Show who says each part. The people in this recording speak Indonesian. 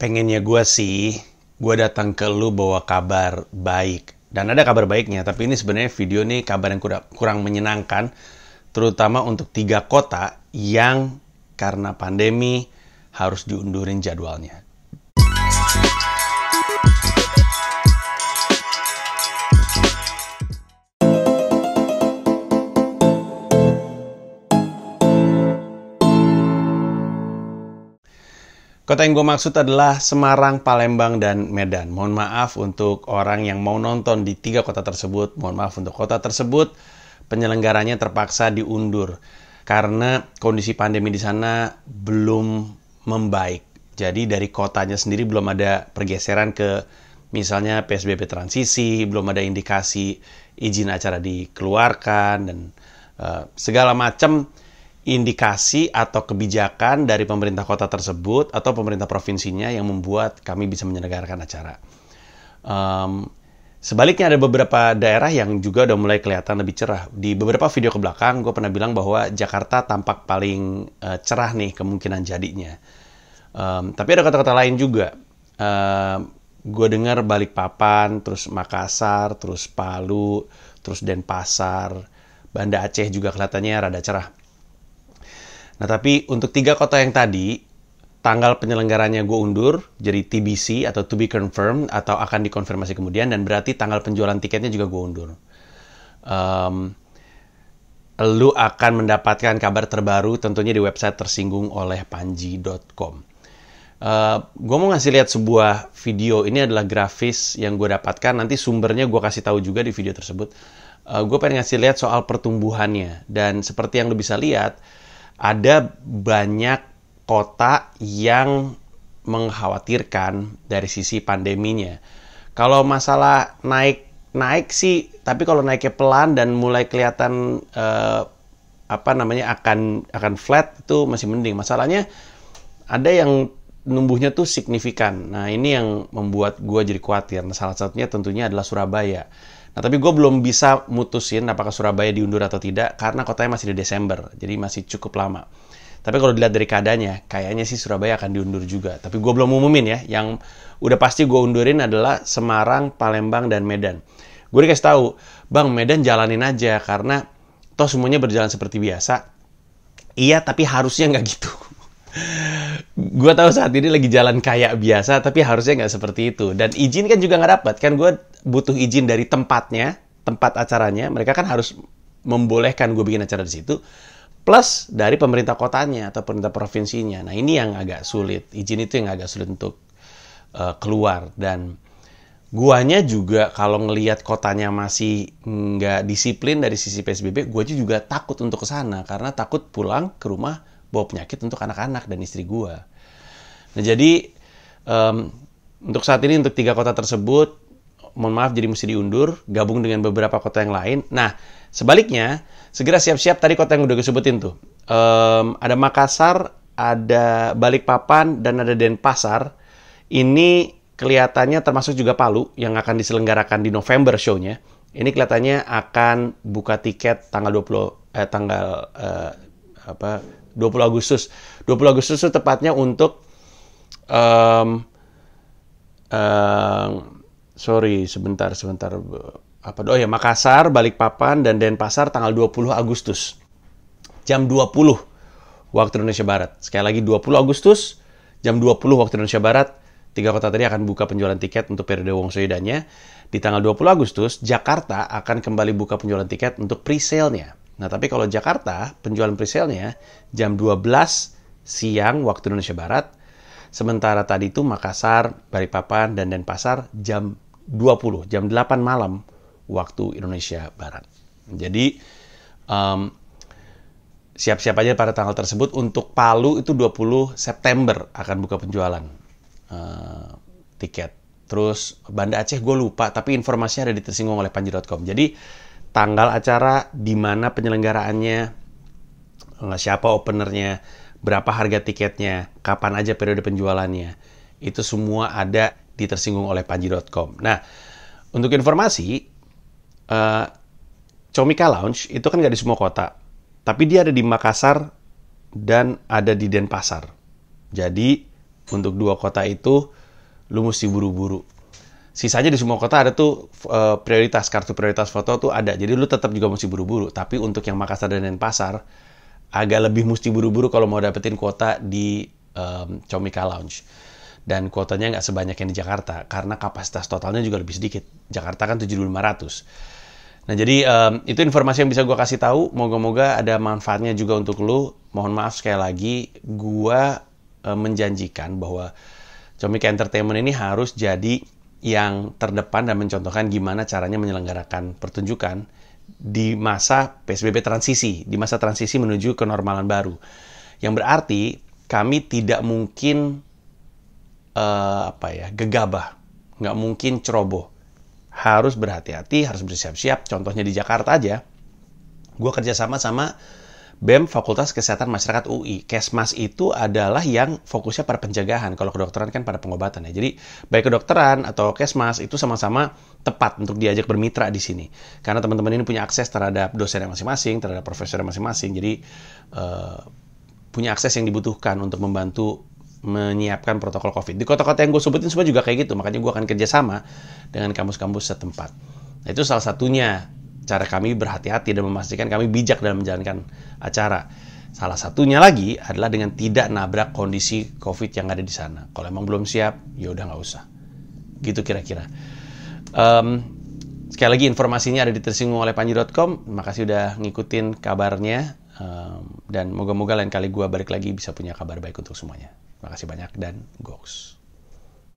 Speaker 1: pengennya gue sih, gue datang ke lu bawa kabar baik. Dan ada kabar baiknya, tapi ini sebenarnya video nih kabar yang kurang, kurang menyenangkan, terutama untuk tiga kota yang karena pandemi harus diundurin jadwalnya. Kota yang gue maksud adalah Semarang, Palembang, dan Medan. Mohon maaf untuk orang yang mau nonton di tiga kota tersebut. Mohon maaf untuk kota tersebut, penyelenggaranya terpaksa diundur. Karena kondisi pandemi di sana belum membaik. Jadi dari kotanya sendiri belum ada pergeseran ke misalnya PSBB transisi, belum ada indikasi izin acara dikeluarkan, dan uh, segala macam indikasi atau kebijakan dari pemerintah kota tersebut atau pemerintah provinsinya yang membuat kami bisa menyelenggarakan acara. Um, sebaliknya ada beberapa daerah yang juga udah mulai kelihatan lebih cerah. Di beberapa video kebelakang gue pernah bilang bahwa Jakarta tampak paling uh, cerah nih kemungkinan jadinya. Um, tapi ada kata-kata lain juga. Um, gue dengar Balikpapan, terus Makassar, terus Palu, terus Denpasar, Banda Aceh juga kelihatannya rada cerah Nah tapi untuk tiga kota yang tadi, tanggal penyelenggaranya gue undur, jadi TBC atau to be confirmed atau akan dikonfirmasi kemudian dan berarti tanggal penjualan tiketnya juga gue undur. Um, lu akan mendapatkan kabar terbaru tentunya di website tersinggung oleh panji.com. Uh, eh, gue mau ngasih lihat sebuah video ini adalah grafis yang gue dapatkan nanti sumbernya gue kasih tahu juga di video tersebut. Uh, eh, gue pengen ngasih lihat soal pertumbuhannya dan seperti yang lu bisa lihat ada banyak kota yang mengkhawatirkan dari sisi pandeminya. Kalau masalah naik naik sih, tapi kalau naiknya pelan dan mulai kelihatan eh, apa namanya akan akan flat itu masih mending. Masalahnya ada yang numbuhnya tuh signifikan. Nah ini yang membuat gue jadi khawatir. Nah, salah satunya tentunya adalah Surabaya. Nah tapi gue belum bisa mutusin apakah Surabaya diundur atau tidak karena kotanya masih di Desember, jadi masih cukup lama. Tapi kalau dilihat dari keadaannya, kayaknya sih Surabaya akan diundur juga. Tapi gue belum umumin ya. Yang udah pasti gue undurin adalah Semarang, Palembang, dan Medan. Gue dikasih tahu, Bang Medan jalanin aja karena toh semuanya berjalan seperti biasa. Iya, tapi harusnya nggak gitu gue tahu saat ini lagi jalan kayak biasa, tapi harusnya nggak seperti itu. Dan izin kan juga nggak dapat, kan gue butuh izin dari tempatnya, tempat acaranya. Mereka kan harus membolehkan gue bikin acara di situ. Plus dari pemerintah kotanya atau pemerintah provinsinya. Nah ini yang agak sulit. Izin itu yang agak sulit untuk uh, keluar. Dan guanya juga kalau ngelihat kotanya masih nggak disiplin dari sisi PSBB, gue juga takut untuk ke sana. Karena takut pulang ke rumah bawa penyakit untuk anak-anak dan istri gue. Nah jadi um, untuk saat ini untuk tiga kota tersebut, mohon maaf jadi mesti diundur, gabung dengan beberapa kota yang lain. Nah sebaliknya segera siap-siap tadi kota yang udah gue sebutin tuh. Um, ada Makassar, ada Balikpapan, dan ada Denpasar. Ini kelihatannya termasuk juga Palu yang akan diselenggarakan di November show-nya. Ini kelihatannya akan buka tiket tanggal 20 eh, tanggal eh, apa 20 Agustus. 20 Agustus itu tepatnya untuk um, um, sorry sebentar sebentar apa oh ya Makassar, Balikpapan dan Denpasar tanggal 20 Agustus. Jam 20 waktu Indonesia Barat. Sekali lagi 20 Agustus jam 20 waktu Indonesia Barat tiga kota tadi akan buka penjualan tiket untuk periode Wong Soedanya. Di tanggal 20 Agustus, Jakarta akan kembali buka penjualan tiket untuk pre-sale-nya. Nah, tapi kalau Jakarta, penjualan presale-nya jam 12 siang waktu Indonesia Barat. Sementara tadi itu Makassar, Balikpapan, dan Denpasar jam 20, jam 8 malam waktu Indonesia Barat. Jadi, um, siap-siap aja pada tanggal tersebut. Untuk Palu itu 20 September akan buka penjualan uh, tiket. Terus Banda Aceh gue lupa, tapi informasinya ada di tersinggung oleh Panji.com. Jadi, tanggal acara, di mana penyelenggaraannya, eh, siapa openernya, berapa harga tiketnya, kapan aja periode penjualannya. Itu semua ada di tersinggung oleh panji.com. Nah, untuk informasi, uh, Comika Lounge itu kan nggak di semua kota, tapi dia ada di Makassar dan ada di Denpasar. Jadi, untuk dua kota itu, lu mesti buru-buru sisanya di semua kota ada tuh uh, prioritas kartu prioritas foto tuh ada jadi lu tetap juga mesti buru-buru tapi untuk yang Makassar dan Denpasar agak lebih mesti buru-buru kalau mau dapetin kuota di um, Comica Lounge dan kuotanya nggak sebanyak yang di Jakarta karena kapasitas totalnya juga lebih sedikit Jakarta kan 7500 nah jadi um, itu informasi yang bisa gue kasih tahu moga-moga ada manfaatnya juga untuk lu mohon maaf sekali lagi gue eh, um, menjanjikan bahwa Comica Entertainment ini harus jadi yang terdepan dan mencontohkan gimana caranya menyelenggarakan pertunjukan di masa PSBB transisi, di masa transisi menuju ke normalan baru. Yang berarti kami tidak mungkin uh, apa ya, gegabah, nggak mungkin ceroboh. Harus berhati-hati, harus bersiap-siap. Contohnya di Jakarta aja, gue kerjasama sama, -sama BEM Fakultas Kesehatan Masyarakat UI. Kesmas itu adalah yang fokusnya pada pencegahan. Kalau kedokteran kan pada pengobatan ya. Jadi baik kedokteran atau Kesmas itu sama-sama tepat untuk diajak bermitra di sini. Karena teman-teman ini punya akses terhadap dosennya masing-masing, terhadap profesornya masing-masing. Jadi uh, punya akses yang dibutuhkan untuk membantu menyiapkan protokol COVID. Di kota-kota yang gue sebutin semua juga kayak gitu. Makanya gue akan kerjasama dengan kampus-kampus setempat. Nah, itu salah satunya cara kami berhati-hati dan memastikan kami bijak dalam menjalankan acara. Salah satunya lagi adalah dengan tidak nabrak kondisi COVID yang ada di sana. Kalau emang belum siap, ya udah nggak usah. Gitu kira-kira. Um, sekali lagi informasinya ada di tersinggung oleh panji.com. Makasih udah ngikutin kabarnya. Um, dan moga-moga lain kali gue balik lagi bisa punya kabar baik untuk semuanya. Makasih banyak dan goks.